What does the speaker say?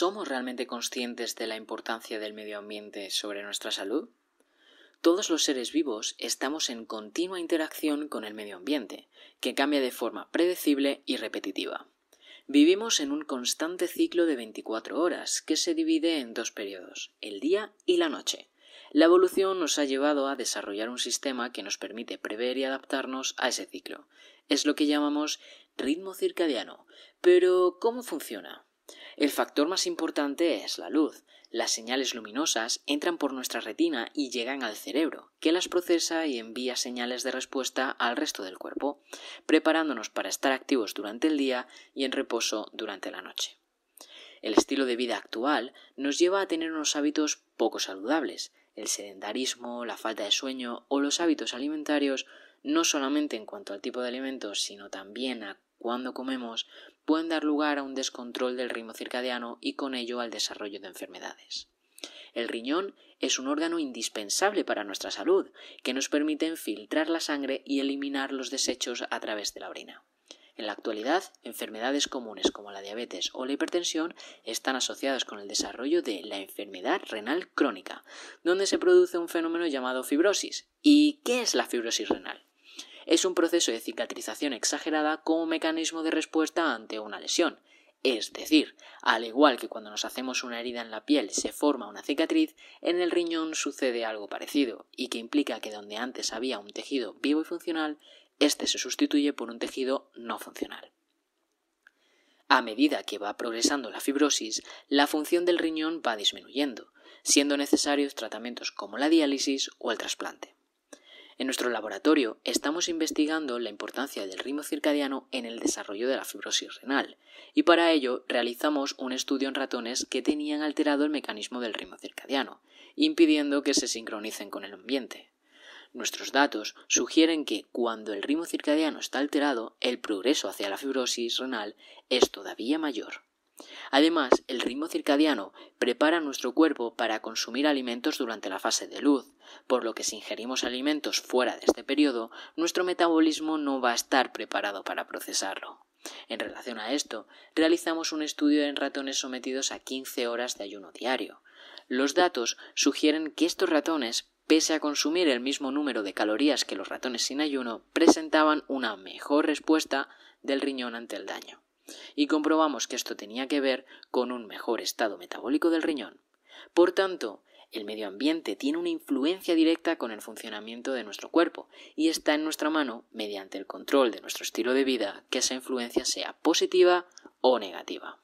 ¿Somos realmente conscientes de la importancia del medio ambiente sobre nuestra salud? Todos los seres vivos estamos en continua interacción con el medio ambiente, que cambia de forma predecible y repetitiva. Vivimos en un constante ciclo de 24 horas, que se divide en dos periodos, el día y la noche. La evolución nos ha llevado a desarrollar un sistema que nos permite prever y adaptarnos a ese ciclo. Es lo que llamamos ritmo circadiano. Pero, ¿cómo funciona? El factor más importante es la luz. Las señales luminosas entran por nuestra retina y llegan al cerebro, que las procesa y envía señales de respuesta al resto del cuerpo, preparándonos para estar activos durante el día y en reposo durante la noche. El estilo de vida actual nos lleva a tener unos hábitos poco saludables. El sedentarismo, la falta de sueño o los hábitos alimentarios no solamente en cuanto al tipo de alimentos, sino también a cuando comemos pueden dar lugar a un descontrol del ritmo circadiano y con ello al desarrollo de enfermedades. El riñón es un órgano indispensable para nuestra salud, que nos permite filtrar la sangre y eliminar los desechos a través de la orina. En la actualidad, enfermedades comunes como la diabetes o la hipertensión están asociadas con el desarrollo de la enfermedad renal crónica, donde se produce un fenómeno llamado fibrosis. ¿Y qué es la fibrosis renal? es un proceso de cicatrización exagerada como mecanismo de respuesta ante una lesión. Es decir, al igual que cuando nos hacemos una herida en la piel se forma una cicatriz, en el riñón sucede algo parecido, y que implica que donde antes había un tejido vivo y funcional, este se sustituye por un tejido no funcional. A medida que va progresando la fibrosis, la función del riñón va disminuyendo, siendo necesarios tratamientos como la diálisis o el trasplante. En nuestro laboratorio estamos investigando la importancia del ritmo circadiano en el desarrollo de la fibrosis renal y para ello realizamos un estudio en ratones que tenían alterado el mecanismo del ritmo circadiano, impidiendo que se sincronicen con el ambiente. Nuestros datos sugieren que cuando el ritmo circadiano está alterado, el progreso hacia la fibrosis renal es todavía mayor. Además, el ritmo circadiano prepara nuestro cuerpo para consumir alimentos durante la fase de luz, por lo que si ingerimos alimentos fuera de este periodo, nuestro metabolismo no va a estar preparado para procesarlo. En relación a esto, realizamos un estudio en ratones sometidos a 15 horas de ayuno diario. Los datos sugieren que estos ratones pese a consumir el mismo número de calorías que los ratones sin ayuno, presentaban una mejor respuesta del riñón ante el daño y comprobamos que esto tenía que ver con un mejor estado metabólico del riñón. Por tanto, el medio ambiente tiene una influencia directa con el funcionamiento de nuestro cuerpo y está en nuestra mano mediante el control de nuestro estilo de vida que esa influencia sea positiva o negativa.